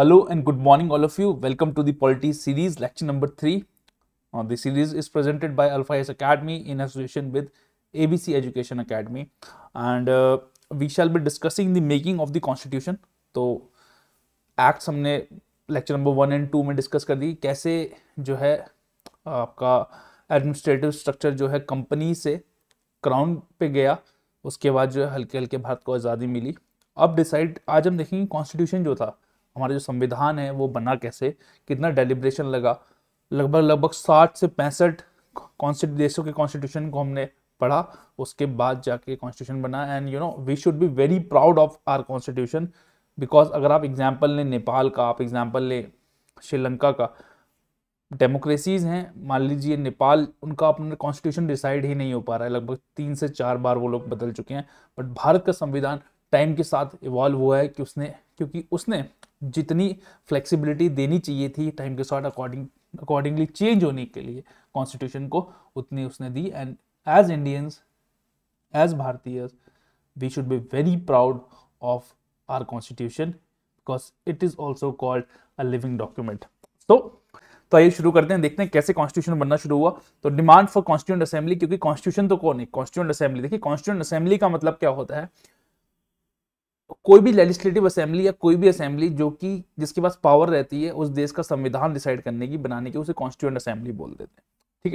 Hello and good morning all of you welcome to the polity series lecture number three the series is presented by Alpha S Academy in association with ABC Education Academy and we shall be discussing the making of the constitution तो acts हमने lecture number one and two में discuss कर दी कैसे जो है uh, आपका administrative structure जो है कंपनी से क्राउन पे गया उसके बाद जो है हल्के हल्के भारत को आज़ादी मिली अब डिसाइड आज हम देखेंगे कॉन्स्टिट्यूशन जो था हमारा जो संविधान है वो बना कैसे कितना डेलिब्रेशन लगा लगभग लगभग साठ से पैंसठ देशों के कॉन्स्टिट्यूशन को हमने पढ़ा उसके बाद जाके कॉन्स्टिट्यूशन बना and you know we should be very proud of our constitution because अगर आप एग्जाम्पल लें नेपाल का आप एग्जाम्पल लें श्रीलंका का डेमोक्रेसीज हैं मान लीजिए नेपाल उनका अपना कॉन्स्टिट्यूशन डिसाइड ही नहीं हो पा रहा है लगभग तीन से चार बार वो लोग बदल चुके हैं बट भारत का संविधान टाइम के साथ इवॉल्व हुआ है कि उसने क्योंकि उसने जितनी फ्लेक्सिबिलिटी देनी चाहिए थी टाइम के साथ अकॉर्डिंग अकॉर्डिंगली चेंज होने के लिए कॉन्स्टिट्यूशन को उतनी उसने दी एंड एज इंडियंस एज भारतीय we should be very proud of our constitution because it is also called a living document तो तो आइए शुरू करते हैं देखते हैं कैसे कॉन्स्टिट्यूशन बनना शुरू हुआ तो डिमांड फॉर कॉन्स्टिट्यूंट असेंबली क्योंकि कॉन्स्टिट्यूशन तो कौन है कॉन्स्टिट्यूंट असेंबली देखिए कॉन्स्टिट्यूंट असेंबली का मतलब क्या होता है कोई भी लेजिस्लेटिव असेंबली या कोई भी असेंबली जो कि जिसके पास पावर रहती है उस देश का संविधान डिसाइड करने की बनाने की उसे कॉन्स्टिट्यूंट असेंबली बोल देते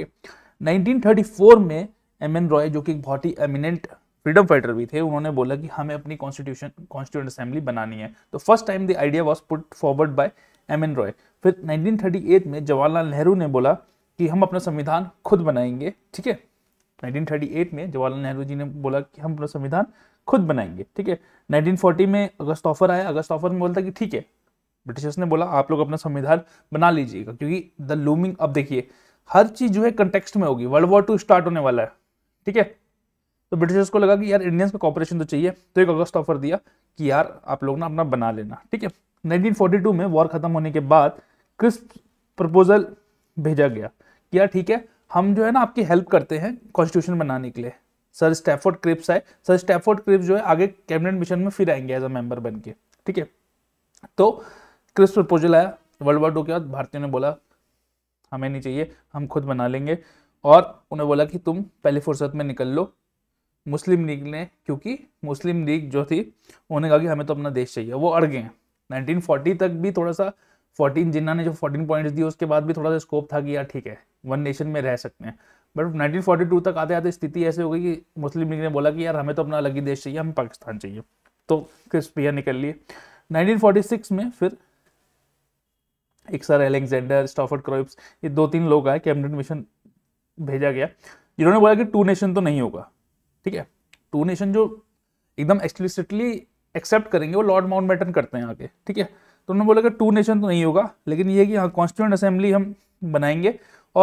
हैं ठीक है 1934 में एम एन रॉय जो कि बहुत ही एमिनेंट फ्रीडम फाइटर भी थे उन्होंने बोला कि हमें अपनी कॉन्स्टिट्यूशन कॉन्स्टिट्यूंट असेंबली बनानी है तो first time the idea was put forward by M N Roy फिर नाइनटीन में जवाहरलाल नेहरू ने बोला कि हम अपना संविधान खुद बनाएंगे ठीक है 1938 में जवाहरलाल नेहरू जी ने बोला कि हम अपना संविधान खुद बनाएंगे ठीक है 1940 में अगस्त ऑफर आया अगस्त ऑफर में बोलता कि ठीक है ब्रिटिशर्स ने बोला आप लोग अपना संविधान बना लीजिएगा क्योंकि द लूमिंग अब देखिए हर चीज जो है कंटेक्स्ट में होगी वर्ल्ड वॉर टू स्टार्ट होने वाला है ठीक है तो ब्रिटिशर्स को लगा कि यार इंडियंस का कॉपरेशन तो चाहिए तो एक अगस्त ऑफर दिया कि यार आप लोग ना अपना बना लेना ठीक है नाइनटीन में वॉर खत्म होने के बाद क्रिस्प प्रपोजल भेजा गया कि यार ठीक है हम जो है ना आपकी हेल्प करते हैं कॉन्स्टिट्यूशन बनाने के लिए सर स्टेफोर्ड क्रिप्स आए सर स्टेफोर्ड क्रिप्स जो है आगे कैबिनेट मिशन में फिर आएंगे एज अ मेंबर बन के ठीक है तो क्रिप्स प्रपोजल आया वर्ल्ड वार टू के बाद भारतीयों ने बोला हमें नहीं चाहिए हम खुद बना लेंगे और उन्हें बोला कि तुम पहले फुर्सत में निकल लो मुस्लिम लीग ने क्योंकि मुस्लिम लीग जो थी उन्होंने कहा कि हमें तो अपना देश चाहिए वो अड़ गए हैं 1940 तक भी थोड़ा सा फोर्टीन जिन्ना ने जो फोर्टीन पॉइंट्स दिए उसके बाद भी थोड़ा सा स्कोप था कि यार ठीक है वन नेशन में रह सकते हैं बट नाइनटीन फोर्टी टू तक आते आते स्थिति ऐसी हो गई कि मुस्लिम लीग ने बोला कि यार हमें तो अपना अलग ही देश चाहिए हमें पाकिस्तान चाहिए तो क्रिस्पिया निकल लिए 1946 में फिर एक सर एलेक्जेंडर स्टॉफर्ड क्रोइप्स ये दो तीन लोग आए कैबिनेट मिशन भेजा गया जिन्होंने बोला कि टू नेशन तो नहीं होगा ठीक है टू नेशन जो एकदम एक्सप्लिसिटली एक्सेप्ट करेंगे वो लॉर्ड माउंट करते हैं आगे ठीक है तो उन्होंने बोला कि टू नेशन तो नहीं होगा लेकिन ये कि हाँ कॉन्स्टिट्यूंट असेंबली हम बनाएंगे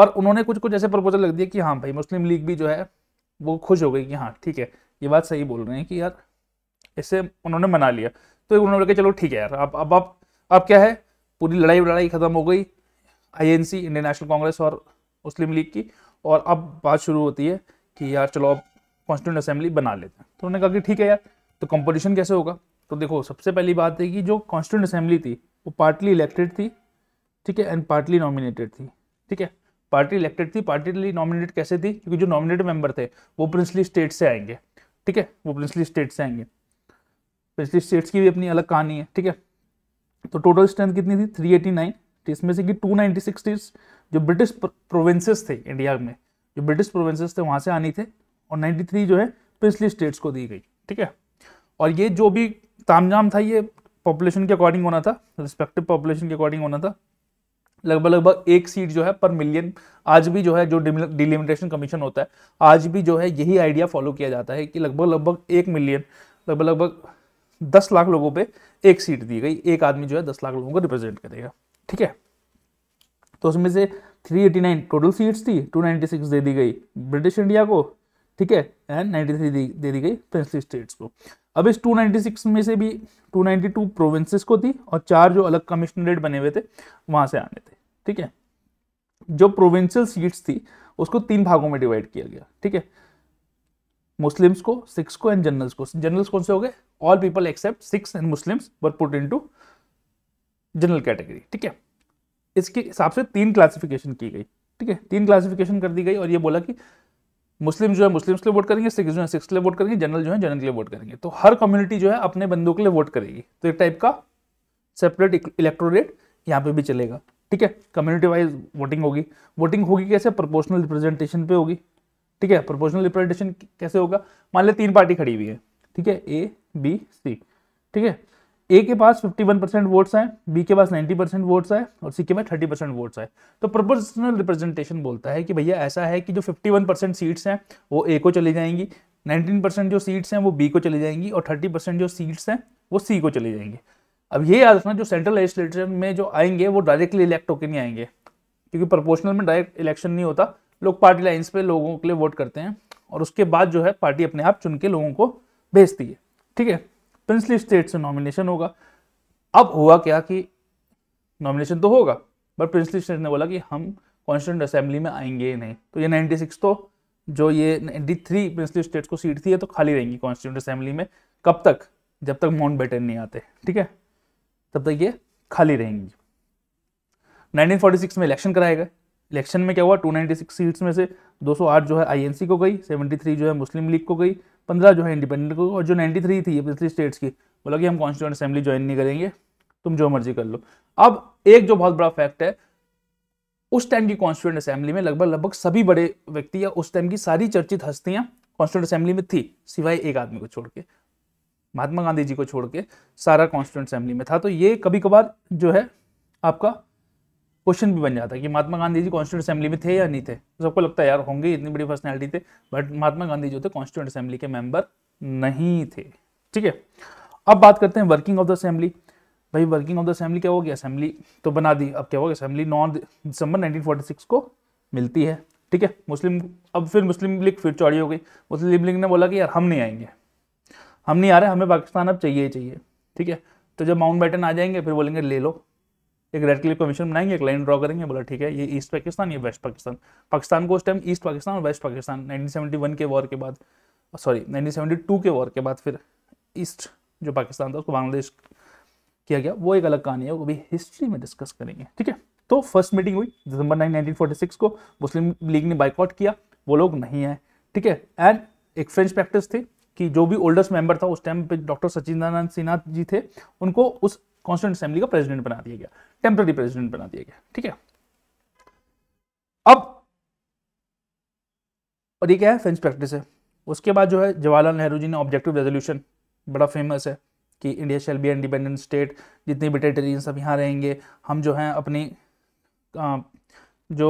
और उन्होंने कुछ कुछ ऐसे प्रपोजल लग दिए कि हाँ भाई मुस्लिम लीग भी जो है वो खुश हो गई कि हाँ ठीक है ये बात सही बोल रहे हैं कि यार इसे उन्होंने मना लिया तो उन्होंने बोला चलो ठीक है यार अब अब अब अब क्या है पूरी लड़ाई लड़ाई खत्म हो गई आई इंडियन नेशनल कांग्रेस और मुस्लिम लीग की और अब बात शुरू होती है कि यार चलो अब कॉन्स्टिट्यूंट असेंबली बना लेते हैं तो उन्होंने कहा कि ठीक है यार तो कंपटीशन कैसे होगा तो देखो सबसे पहली बात है कि जो कॉन्स्टिट्यूंट असेंबली थी वो पार्टली इलेक्टेड थी ठीक है एंड पार्टली नॉमिनेटेड थी ठीक है पार्टी इलेक्टेड थी पार्टी नॉमिनेटेड कैसे थी क्योंकि जो नॉमिनेटेड मेंबर थे वो प्रिंसली स्टेट से आएंगे ठीक है वो प्रिंसली स्टेट से आएंगे प्रिंसली स्टेट्स की भी अपनी अलग कहानी है ठीक है तो टोटल स्ट्रेंथ कितनी थी 389 तो इसमें से कि 296 स्टेट्स जो ब्रिटिश प्रोविंसेस थे इंडिया में जो ब्रिटिश प्रोविंसेस थे वहाँ से आनी थे और 93 जो है प्रिंसली स्टेट्स को दी गई ठीक है और ये जो भी तामझाम था ये पॉपुलेशन के अकॉर्डिंग होना था रिस्पेक्टिव पॉपुलेशन के अकॉर्डिंग होना था लगभग लगभग एक सीट जो है पर मिलियन आज भी जो है जो डिलिमिटेशन कमीशन होता है आज भी जो है यही आइडिया फॉलो किया जाता है कि लगभग लगभग एक मिलियन लगभग लगभग दस लाख लोगों पे एक सीट दी गई एक आदमी जो है दस लाख लोगों को रिप्रेजेंट करेगा ठीक है तो उसमें से 389 टोटल सीट्स थी 296 दे दी गई ब्रिटिश इंडिया को ठीक है एंड 93 दे दी गई प्रिंसली स्टेट्स को अब इस 296 में से भी 292 प्रोविंसेस को थी और चार जो अलग कमिश्नरेट बने हुए थे वहां से आने थे ठीक है जो प्रोविंशियल सीट्स थी उसको तीन भागों में डिवाइड किया गया ठीक है मुस्लिम्स को सिक्स को एंड जनरल्स को जनरल्स कौन से हो गए all people except Sikhs and Muslims were put in general category ठीक है इसके हिसाब से तीन क्लासिफिकेशन की गई ठीक है तीन क्लासिफिकेशन कर दी गई और ये बोला कि मुस्लिम जो है मुस्लिम के लिए वोट करेंगे सिख जो है सिख के लिए वोट करेंगे जनरल जो है जनरल के लिए वोट करेंगे तो हर कम्युनिटी जो है अपने बंदों के लिए वोट करेगी तो एक टाइप का सेपरेट इलेक्टोरेट यहाँ पे भी चलेगा ठीक है कम्युनिटी वाइज वोटिंग होगी वोटिंग होगी कैसे प्रोपोर्शनल रिप्रेजेंटेशन पे होगी ठीक है प्रोपोर्शनल रिप्रेजेंटेशन कैसे होगा मान लिया तीन पार्टी खड़ी हुई है ठीक है ए बी सी ठीक है ए के पास 51 परसेंट वोट्स हैं बी के पास 90 परसेंट वोट्स आए और सी के पास 30 परसेंट वोट्स आए तो प्रोपोर्शनल रिप्रेजेंटेशन बोलता है कि भैया ऐसा है कि जो 51 परसेंट सीट्स हैं वो ए को चली जाएंगी 19 परसेंट जो सीट्स हैं वो बी को चली जाएंगी और 30 परसेंट जो सीट्स हैं वो सी को चली जाएंगे अब ये याद रखना जो सेंट्रल लेजिस्लेटर में जो आएंगे वो डायरेक्टली इलेक्ट होकर नहीं आएंगे क्योंकि प्रोपोर्शनल में डायरेक्ट इलेक्शन नहीं होता लोग पार्टी लाइन्स पे लोगों के लिए वोट करते हैं और उसके बाद जो है पार्टी अपने आप चुन के लोगों को भेजती है ठीक है प्रिंसली स्टेट से नॉमिनेशन होगा अब हुआ क्या कि नॉमिनेशन तो होगा बट प्रिंसली स्टेट ने बोला कि हम कॉन्स्टिट्यूंट असेंबली में आएंगे ही नहीं तो ये 96 तो जो ये 93 प्रिंसली स्टेट्स को सीट थी है तो खाली रहेंगी कॉन्स्टिट्यूंट असेंबली में कब तक जब तक माउंट बेटन नहीं आते ठीक है तब तक ये खाली रहेंगी 1946 में इलेक्शन कराएगा इलेक्शन में क्या हुआ 296 सीट्स में से 208 जो है आईएनसी को गई 73 जो है मुस्लिम लीग को गई 15 जो है इंडिपेंडेंट को और जो 93 थी ये पिछली स्टेट्स की बोला कि हम कॉन्स्टिट्यूंट असेंबली ज्वाइन नहीं करेंगे तुम जो मर्जी कर लो अब एक जो बहुत बड़ा फैक्ट है उस टाइम की कॉन्स्टिट्यूंट असेंबली में लगभग लगभग सभी बड़े व्यक्ति या उस टाइम की सारी चर्चित हस्तियां कॉन्स्टिट्यूंट असेंबली में थी सिवाय एक आदमी को छोड़ के महात्मा गांधी जी को छोड़ के सारा कॉन्स्टिट्यूंट असेंबली में था तो ये कभी कभार जो है आपका क्वेश्चन भी बन जाता है कि महात्मा गांधी जी कॉन्स्टिट्यूंट असेंबली में थे या नहीं थे सबको लगता है यार होंगे इतनी बड़ी पर्सनैलिटी थे बट महात्मा गांधी जो थे कॉन्स्टिट्यूंट असेंबली के मेंबर नहीं थे ठीक है अब बात करते हैं वर्किंग ऑफ द असेंबली भाई वर्किंग ऑफ द असेंबली क्या होगी असेंबली तो बना दी अब क्या होगा असेंबली नौ दिसंबर 1946 को मिलती है ठीक है मुस्लिम अब फिर मुस्लिम लीग फिर चौड़ी हो गई मुस्लिम लीग ने बोला कि यार हम नहीं आएंगे हम नहीं आ रहे हमें पाकिस्तान अब चाहिए चाहिए ठीक है तो जब माउंट बैटन आ जाएंगे फिर बोलेंगे ले लो एक रेड क्लिप कमीशन बनाएंगे एक लाइन ड्रॉ करेंगे बोला ठीक है ये ईस्ट पाकिस्तान ये वेस्ट पाकिस्तान पाकिस्तान को उस टाइम ईस्ट पाकिस्तान और वेस्ट पाकिस्तान 1971 के वॉर के बाद सॉरी 1972 के वॉर के बाद फिर ईस्ट जो पाकिस्तान था उसको बांग्लादेश किया गया वो एक अलग कहानी है वो भी हिस्ट्री में डिस्कस करेंगे ठीक है तो फर्स्ट मीटिंग हुई दिसंबर नाइन नाइनटीन को मुस्लिम लीग ने बाइकआउट किया वो लोग नहीं आए ठीक है एंड एक फ्रेंच प्रैक्टिस थी कि जो भी ओल्डेस्ट मेंबर था उस टाइम पे डॉक्टर सचिंदानंद सिन्हा जी थे उनको उस कॉन्स्टेंट असेंबली का प्रेसिडेंट बना दिया गया टेम्पररी प्रेसिडेंट बना दिया गया ठीक है अब और ये क्या है फ्रेंच प्रैक्टिस है उसके बाद जो है जवाहरलाल नेहरू जी ने ऑब्जेक्टिव रेजोल्यूशन बड़ा फेमस है कि India shall be independent state जितने भी टेरिटरी सब यहाँ रहेंगे हम जो हैं अपनी जो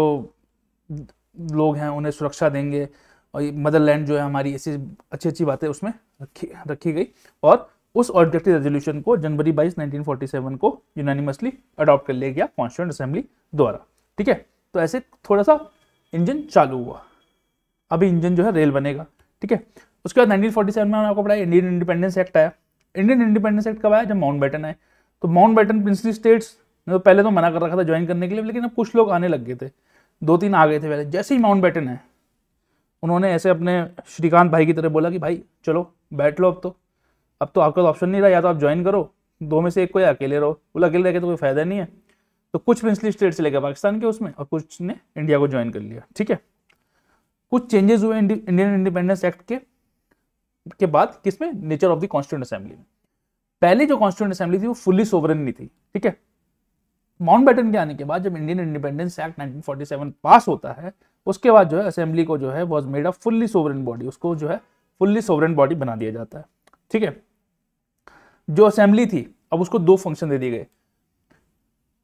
लोग हैं उन्हें सुरक्षा देंगे और ये मदरलैंड जो है हमारी ऐसी अच्छी अच्छी बातें उसमें रखी रखी गई और उस ऑब्जेक्टिव रेजोल्यूशन को जनवरी 22 1947 को यूनानिमसली अडॉप्ट कर लिया गया कॉन्स्टिट्यूंट असेंबली द्वारा ठीक है तो ऐसे थोड़ा सा इंजन चालू हुआ अभी इंजन जो है रेल बनेगा ठीक है उसके बाद 1947 में आपको पढ़ाया इंडियन इंडिपेंडेंस एक्ट आया इंडियन इंडिपेंडेंस एक्ट कब आया जब माउंट बैटन आए तो माउंट बैटन प्रिंसली स्टेट्स ने तो पहले तो मना कर रखा था ज्वाइन करने के लिए लेकिन अब कुछ लोग आने लग गए थे दो तीन आ गए थे पहले जैसे ही माउंट बैटन है उन्होंने ऐसे अपने श्रीकांत भाई की तरह बोला कि भाई चलो बैठ लो अब तो अब तो आपका ऑप्शन तो नहीं रहा या तो आप ज्वाइन करो दो में से एक को या अकेले रहो बोला अकेले रह तो कोई फायदा नहीं है तो कुछ प्रिंसली स्टेट से लेकर पाकिस्तान के उसमें और कुछ ने इंडिया को ज्वाइन कर लिया ठीक है कुछ चेंजेस हुए इंडियन इंडिपेंडेंस एक्ट के के बाद किसमें nature of the constituent assembly में पहले जो कॉन्स्टिट्यूंट असेंबली थी वो फुल्ली सोवरन नहीं थी ठीक है माउंट बैटन के आने के बाद जब इंडियन इंडिपेंडेंस एक्ट 1947 पास होता है उसके बाद जो है असेंबली को जो है was made a fully sovereign body उसको जो है फुल्ली सोवरन बॉडी बना दिया जाता है ठीक है जो असेंबली थी अब उसको दो फंक्शन दे दिए गए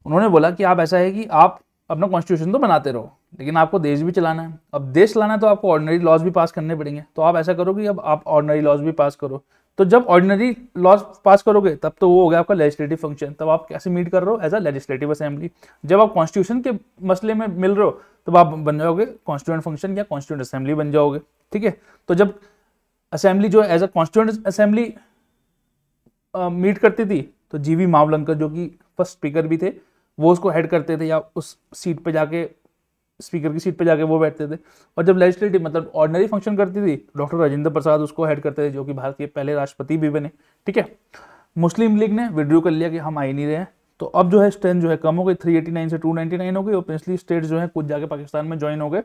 उन्होंने बोला कि आप ऐसा है कि आप अपना कॉन्स्टिट्यूशन तो बनाते रहो लेकिन आपको देश भी चलाना है अब देश चलाना है तो आपको ऑर्डनरी लॉज भी पास करने पड़ेंगे तो आप ऐसा करो कि अब आप ऑर्डनरी लॉज भी पास करो तो जब ऑर्डनरी लॉज पास करोगे तब तो वो हो गया आपका लेजिस्लेटिव फंक्शन तब आप कैसे मीट कर रहे हो एज अ लेजिस्लेटिव असेंबली जब आप कॉन्स्टिट्यूशन के मसले में मिल रहे हो तब आप बन जाओगे कॉन्स्टिट्यूंट फंक्शन या कॉन्स्टिट्यूंट असेंबली बन जाओगे ठीक है तो जब असेंबली जो as a constituent assembly meet करती थी तो जीवी मावलंकर जो कि फर्स्ट स्पीकर भी थे वो उसको हेड करते थे या उस सीट पे जाके स्पीकर की सीट पे जाके वो बैठते थे और जब लेजिस्लेटिव मतलब ऑर्डनरी फंक्शन करती थी डॉक्टर राजेंद्र प्रसाद उसको हेड करते थे जो कि भारत के पहले राष्ट्रपति भी बने ठीक है मुस्लिम लीग ने विड्रो कर लिया कि हम आई नहीं रहे हैं तो अब जो है स्ट्रेंथ जो है कम हो गई थ्री एटी नाइन से टू नाइन हो गई और प्रिंसली स्टेट जो है कुछ जाके पाकिस्तान में ज्वाइन हो गए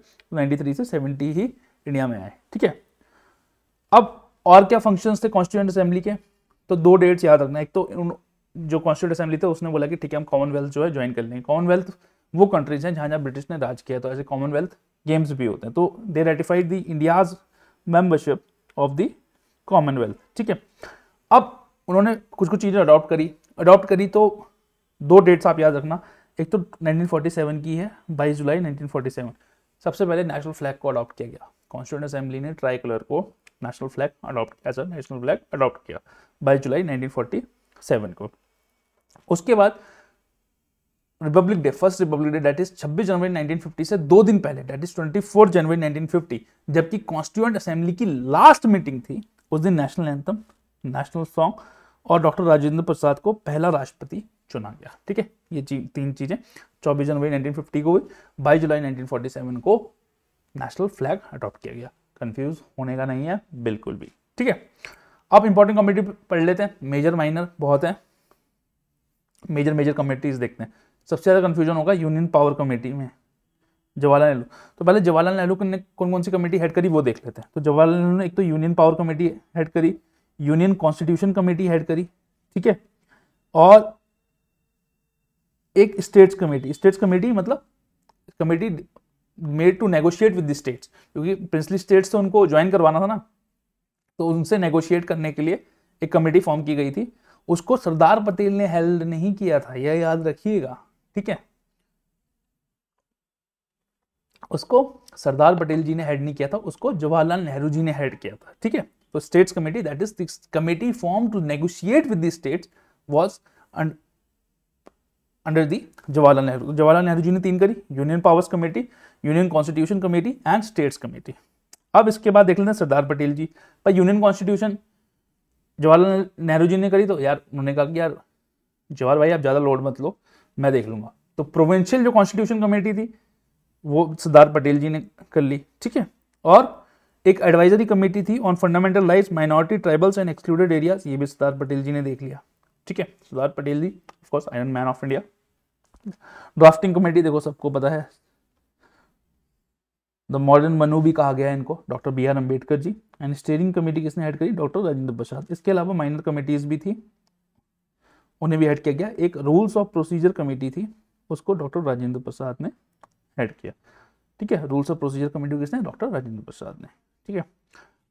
थ्री तो से सेवेंटी ही इंडिया में आए ठीक है अब और क्या फंक्शंस थे कॉन्स्टिट्यूंट असेंबली के तो दो डेट्स याद रखना एक तो उन जो कॉन्स्टिट्यूट असेंबली थे उसने बोला कि ठीक है हम कॉमनवेल्थ जो है ज्वाइन कर लेंगे कॉमनवेल्थ वो कंट्रीज हैं जहाँ जहाँ ब्रिटिश ने राज किया तो ऐसे कॉमनवेल्थ गेम्स भी होते हैं तो they ratified the India's membership of the commonwealth ठीक है अब उन्होंने कुछ कुछ चीज़ें अडॉप्ट करी अडॉप्ट करी तो दो डेट्स आप याद रखना एक तो 1947 की है 22 जुलाई 1947 सबसे पहले नेशनल फ्लैग को अडॉप्ट किया गया कॉन्स्टिट्यूट असेंबली ने ट्राई कलर को national flag adopt as a national flag adopt किया बाईस जुलाई नाइनटीन को उसके बाद republic day first republic day date is 26 जनवरी 1950 से दो दिन पहले डेट इज 24 जनवरी 1950 जबकि कॉन्स्टिट्यूएंट असेंबली की लास्ट मीटिंग थी उस दिन नेशनल एंथम नेशनल सॉन्ग और डॉक्टर राजेंद्र प्रसाद को पहला राष्ट्रपति चुना गया ठीक है ये ची, तीन चीज़ें 24 जनवरी 1950 को हुई 22 जुलाई 1947 को नेशनल फ्लैग अडॉप्ट किया गया कंफ्यूज होने का नहीं है बिल्कुल भी ठीक है अब इंपॉर्टेंट कमेटी पढ़ लेते हैं मेजर माइनर बहुत है मेजर मेजर कमेटीज देखते हैं सबसे ज़्यादा कंफ्यूजन होगा यूनियन पावर कमेटी में जवाहरलाल नेहरू तो पहले जवाहरलाल नेहरू ने कौन कौन सी कमेटी हेड करी वो देख लेते हैं तो जवाहरलाल नेहरू ने एक तो यूनियन पावर कमेटी हेड करी यूनियन कॉन्स्टिट्यूशन कमेटी हेड करी ठीक है और एक स्टेट्स कमेटी स्टेट्स कमेटी मतलब committee made to negotiate with the states क्योंकि प्रिंसली स्टेट्स से उनको ज्वाइन करवाना था ना तो उनसे नेगोशिएट करने के लिए एक कमेटी फॉर्म की गई थी उसको सरदार पटेल ने हेल्ड नहीं किया था यह याद रखिएगा ठीक है उसको सरदार पटेल जी ने हेड नहीं किया था उसको जवाहरलाल नेहरू जी ने हेड किया था ठीक है तो states committee that is committee form to negotiate with the states was under the Jawaharlal Nehru Jawaharlal Nehru ji ने तीन करी union powers committee union constitution committee and states committee अब इसके बाद देख लेते हैं सरदार पटेल जी पर यूनियन कॉन्स्टिट्यूशन जवाहरलाल नेहरू जी ने करी तो यार उन्होंने कहा कि यार जवाहर भाई आप ज़्यादा लोड मत लो मैं देख लूँगा तो प्रोविंशियल जो कॉन्स्टिट्यूशन कमेटी थी वो सरदार पटेल जी ने कर ली ठीक है और एक एडवाइजरी कमेटी थी on fundamental rights minority tribals and excluded areas ये भी सरदार पटेल जी ने देख लिया ठीक है Sardar Patel ji of course iron man of India drafting committee देखो सबको पता है द मॉडर्न मनु भी कहा गया है इनको doctor B R Ambedkar ji and steering committee किसने हेड करी डॉक्टर राजेंद्र प्रसाद इसके अलावा माइनर कमेटीज भी थी उन्हें भी हेड किया गया एक रूल्स ऑफ प्रोसीजर कमेटी थी उसको डॉक्टर राजेंद्र प्रसाद ने हेड किया ठीक है रूल्स ऑफ प्रोसीजर कमेटी किसने डॉक्टर राजेंद्र प्रसाद ने ठीक है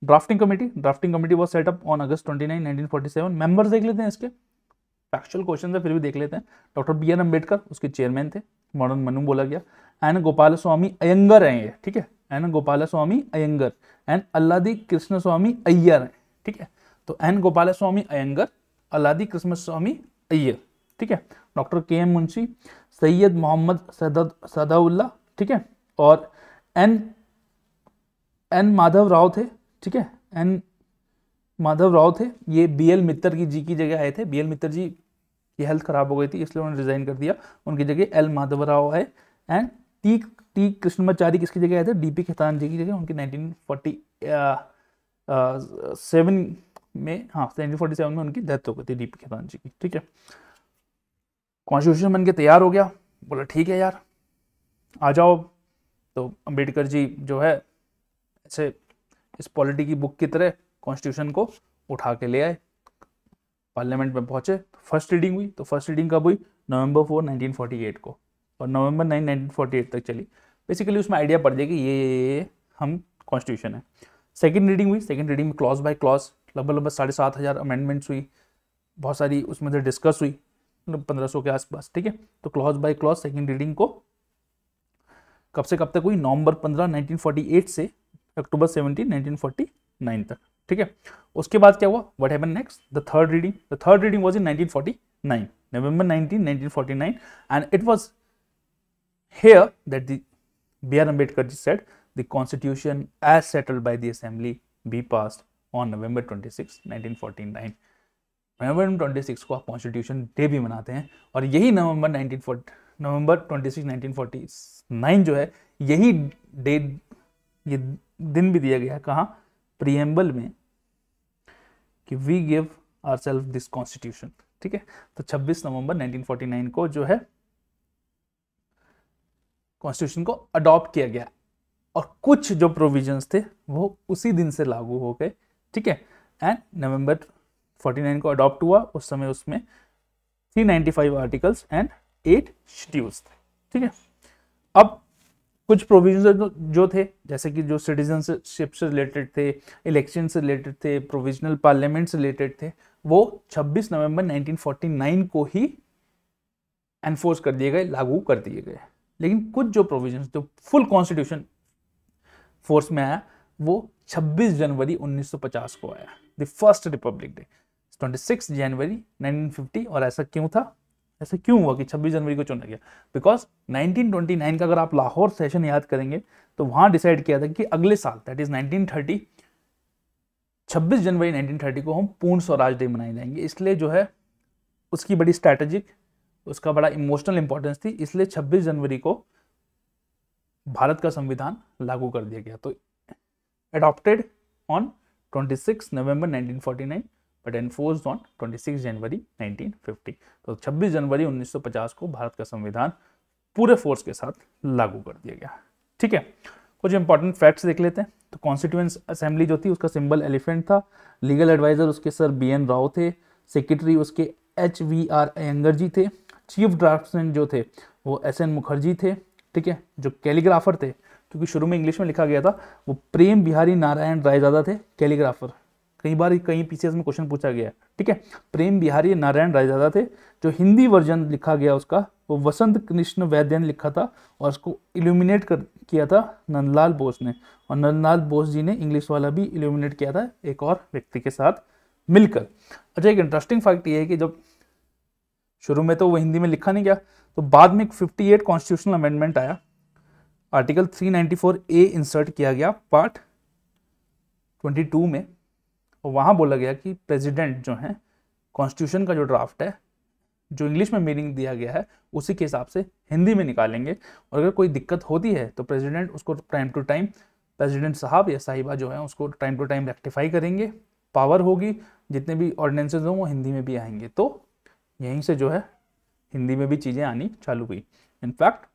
drafting committee drafting committee was set up on August twenty nine nineteen forty seven members देख लेते हैं इसके फैक्चुअल क्वेश्चन है फिर भी देख लेते हैं डॉक्टर बी एन अम्बेडकर उसके चेयरमैन थे मॉडर्न मनु बोला गया एन गोपाल स्वामी अयंगर हैं ये ठीक है N Gopalaswami Ayyangar and Alladi Krishnaswami Ayyar हैं ठीक है तो N Gopalaswami Ayyangar Alladi Krishnaswami Ayyar ठीक है doctor K M Munshi Syed Mohammad Saadulla ठीक है और एन एन माधव राव थे ठीक है एन माधव राव थे ये बी एल मित्तर की जी की जगह आए थे बी एल मित्तर जी की हेल्थ ख़राब हो गई थी इसलिए उन्होंने रिज़ाइन कर दिया उनकी जगह एल माधव राव आए एंड टी टी कृष्णमाचारी किसकी जगह आए थे डी पी खेतान जी की जगह उनकी नाइनटीन फोर्टी सेवन में हाँ नाइनटीन फोर्टी सेवन में उनकी डेथ हो गई थी डी पी खेतान जी की ठीक है कॉन्स्टिट्यूशन बन के तैयार हो गया बोला ठीक है यार आ जाओ तो अंबेडकर जी जो है ऐसे इस पॉलिटी की बुक की तरह कॉन्स्टिट्यूशन को उठा के ले आए पार्लियामेंट में पहुंचे तो फर्स्ट रीडिंग हुई तो फर्स्ट रीडिंग कब हुई नवंबर फोर 1948 को और नवंबर नाइन 1948 तक चली बेसिकली उसमें आइडिया पड़ जाएगी कि ये, ये ये हम कॉन्स्टिट्यूशन है सेकेंड रीडिंग हुई सेकेंड रीडिंग में क्लॉज बाई क्लॉज लगभग लगभग साढ़े सात हज़ार अमेंडमेंट्स हुई बहुत सारी उसमें से डिस्कस हुई मतलब पंद्रह सौ के आसपास ठीक है तो clause by clause second reading को कब से कब तक हुई नवंबर पंद्रह 1948 से अक्टूबर 17 1949 तक ठीक है उसके बाद क्या हुआ what happen next the third reading the third reading was in nine November 19 1949 and it was here that the B.R. Ambedkar ji said the constitution as settled by the assembly be passed on November 26 1949 नवंबर 26 को आप constitution day भी मनाते हैं और यही November forty November forty nine जो है यही डे ये दिन भी दिया गया है कहाँ प्रियम्बल में कि we give ourselves this constitution ठीक है तो 26 नवंबर 1949 को जो है कॉन्स्टिट्यूशन को अडॉप्ट किया गया और कुछ जो प्रोविजंस थे वो उसी दिन से लागू हो गए ठीक है एंड नवंबर 49 को अडॉप्ट हुआ उस समय उसमें 395 आर्टिकल्स एंड एट शेड्यूल्स थे ठीक है अब कुछ प्रोविजन जो थे जैसे कि जो सिटीजनशिप से रिलेटेड थे इलेक्शन से रिलेटेड थे प्रोविजनल पार्लियामेंट से रिलेटेड थे वो 26 नवंबर 1949 को ही एनफोर्स कर दिए गए लागू कर दिए गए लेकिन कुछ जो प्रोविजन जो फुल कॉन्स्टिट्यूशन फोर्स में आया वो 26 जनवरी 1950 को आया द फर्स्ट रिपब्लिक डे 26 जनवरी 1950 और ऐसा क्यों था ऐसा क्यों हुआ कि 26 जनवरी को चुना गया बिकॉज 1929 का अगर आप लाहौर सेशन याद करेंगे तो वहां डिसाइड किया था कि अगले साल दैट इज 1930 26 जनवरी 1930 को हम पूर्ण स्वराज डे मनाए जाएंगे इसलिए जो है उसकी बड़ी स्ट्रैटेजिक उसका बड़ा इमोशनल इंपॉर्टेंस थी इसलिए 26 जनवरी को भारत का संविधान लागू कर दिया गया तो adopted on 26 November 1949 but enforce on 26 जनवरी 1950 तो 26 जनवरी 1950 को भारत का संविधान पूरे फोर्स के साथ लागू कर दिया गया ठीक है कुछ इंपॉर्टेंट फैक्ट्स देख लेते हैं तो कॉन्स्टिट्यूएंस असेंबली जो थी उसका सिंबल एलिफेंट था लीगल एडवाइजर उसके सर बी एन राव थे सेक्रेटरी उसके H V R Iengar ji थे चीफ ड्राफ्टमैन जो थे वो एस एन मुखर्जी थे ठीक है जो कैलीग्राफर थे क्योंकि शुरू में इंग्लिश में लिखा गया था वो प्रेम बिहारी नारायण रायजादा थे कैलीग्राफर कई बार कई पीसीएस में क्वेश्चन पूछा गया है ठीक है प्रेम बिहारी नारायण रायजादा थे जो हिंदी वर्जन लिखा गया उसका वो वसंत कृष्ण वैद्य ने लिखा था और उसको इल्यूमिनेट कर किया था नंदलाल बोस ने और नंदलाल बोस जी ने इंग्लिश वाला भी इल्यूमिनेट किया था एक और व्यक्ति के साथ मिलकर अच्छा एक इंटरेस्टिंग फैक्ट ये है कि जब शुरू में तो वो हिंदी में लिखा नहीं गया तो बाद में एक फिफ्टी एट कॉन्स्टिट्यूशनल अमेंडमेंट आया आर्टिकल 394 ए इंसर्ट किया गया पार्ट 22 में और वहाँ बोला गया कि प्रेसिडेंट जो हैं कॉन्स्टिट्यूशन का जो ड्राफ्ट है जो इंग्लिश में मीनिंग दिया गया है उसी के हिसाब से हिंदी में निकालेंगे और अगर कोई दिक्कत होती है तो प्रेसिडेंट उसको टाइम टू टाइम प्रेसिडेंट साहब या साहिबा जो है उसको टाइम टू टाइम रेक्टिफाई करेंगे पावर होगी जितने भी ऑर्डिनेंसेज हों वो हिंदी में भी आएंगे तो यहीं से जो है हिंदी में भी चीज़ें आनी चालू हुई इनफैक्ट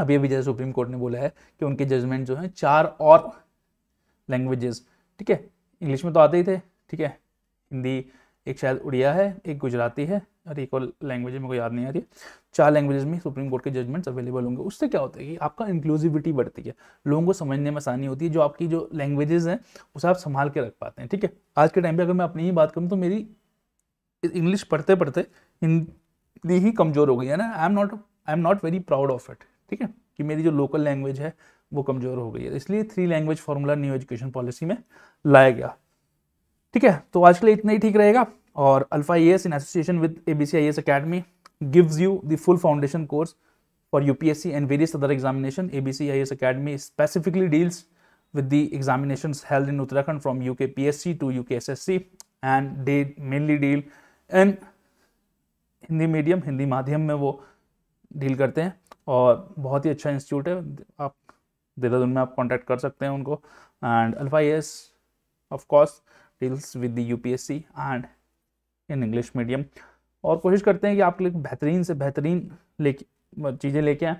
अभी अभी जैसे सुप्रीम कोर्ट ने बोला है कि उनके जजमेंट जो हैं चार और लैंग्वेजेस ठीक है इंग्लिश में तो आते ही थे ठीक है हिंदी एक शायद उड़िया है एक गुजराती है और एक और लैंग्वेज मेरे को याद नहीं आ रही चार लैंग्वेज में सुप्रीम कोर्ट के जजमेंट्स अवेलेबल होंगे उससे क्या होता है कि आपका इंक्लूसिविटी बढ़ती है लोगों को समझने में आसानी होती है जो आपकी जो लैंग्वेजेस हैं उसे आप संभाल के रख पाते हैं ठीक है आज के टाइम पर अगर मैं अपनी ही बात करूँ तो मेरी इंग्लिश पढ़ते पढ़ते हिंदी ही कमज़ोर हो गई है ना I am not I am not very proud of it ठीक है कि मेरी जो लोकल लैंग्वेज है वो कमज़ोर हो गई है इसलिए three language formula new education policy में लाया गया ठीक है तो आज के लिए इतना ही ठीक रहेगा और alpha E S in association with A B C I S academy gives you the full foundation course for and various other examination A B C specifically deals with the examination held in Uttarakhand from U K P S C to U K S S C and they mainly deal in Hindi medium Hindi माध्यम में वो deal करते हैं और बहुत ही अच्छा institute है आप देहरादून में आप कॉन्टैक्ट कर सकते हैं उनको and alpha S of course deals with the U and in English medium और कोशिश करते हैं कि आपके लिए बेहतरीन से बेहतरीन ले चीज़ें लेके आए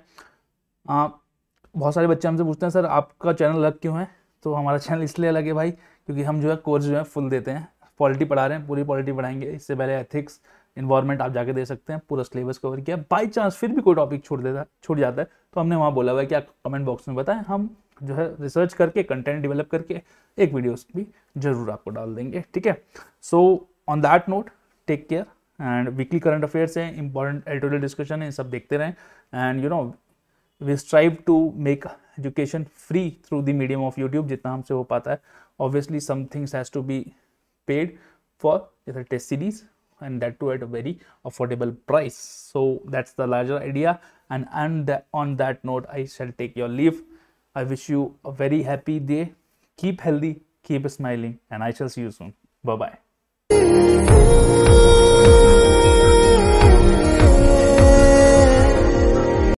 बहुत सारे बच्चे हमसे पूछते हैं सर आपका चैनल अलग क्यों है तो हमारा चैनल इसलिए अलग है भाई क्योंकि हम जो है कोर्स जो है फुल देते हैं पॉलिटी पढ़ा रहे हैं पूरी पॉलिटी पढ़ाएंगे इससे पहले एथिक्स इन्वायरमेंट आप जाके दे सकते हैं पूरा सिलेबस कवर किया बाई चांस फिर भी कोई टॉपिक छोड़ देता छूट जाता है तो हमने वहाँ बोला हुआ है कि आप कमेंट बॉक्स में बताएं हम जो है रिसर्च करके कंटेंट डेवलप करके एक वीडियो भी जरूर आपको डाल देंगे ठीक है so on that note take care and weekly current affairs हैं इंपॉर्टेंट एडिटोरियल डिस्कशन है सब देखते रहें and you know we strive to make education free through the medium of YouTube जितना हमसे हो पाता है obviously some things has to be paid for जैसे test series and that too at a very affordable price so that's the larger idea and and on that note i shall take your leave i wish you a very happy day keep healthy keep smiling and i shall see you soon bye bye